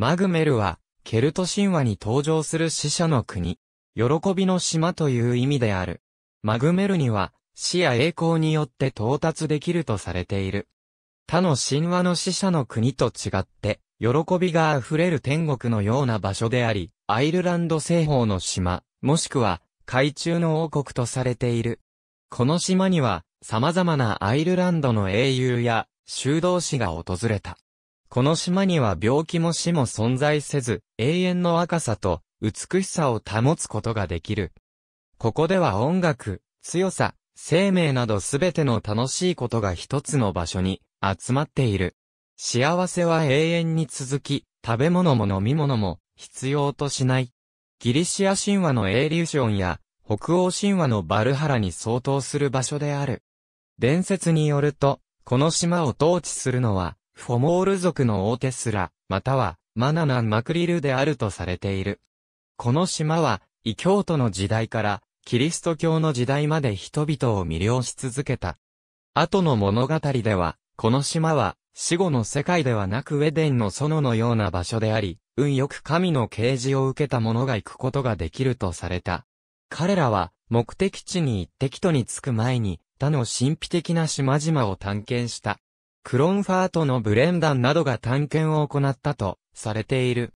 マグメルは、ケルト神話に登場する死者の国、喜びの島という意味である。マグメルには、死や栄光によって到達できるとされている。他の神話の死者の国と違って、喜びが溢れる天国のような場所であり、アイルランド西方の島、もしくは、海中の王国とされている。この島には、様々なアイルランドの英雄や、修道士が訪れた。この島には病気も死も存在せず、永遠の若さと美しさを保つことができる。ここでは音楽、強さ、生命などすべての楽しいことが一つの場所に集まっている。幸せは永遠に続き、食べ物も飲み物も必要としない。ギリシア神話のエーリューションや北欧神話のバルハラに相当する場所である。伝説によると、この島を統治するのはフォモール族のオーテスラ、または、マナナン・マクリルであるとされている。この島は、異教徒の時代から、キリスト教の時代まで人々を魅了し続けた。後の物語では、この島は、死後の世界ではなくウェデンの園のような場所であり、運よく神の啓示を受けた者が行くことができるとされた。彼らは、目的地に一滴とに着く前に、他の神秘的な島々を探検した。クロンファートのブレンダンなどが探検を行ったとされている。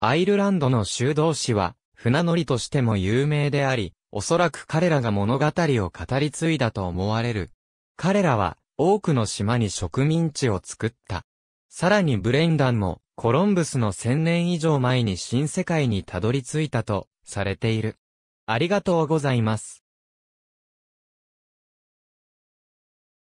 アイルランドの修道士は船乗りとしても有名であり、おそらく彼らが物語を語り継いだと思われる。彼らは多くの島に植民地を作った。さらにブレンダンもコロンブスの千年以上前に新世界にたどり着いたとされている。ありがとうございます。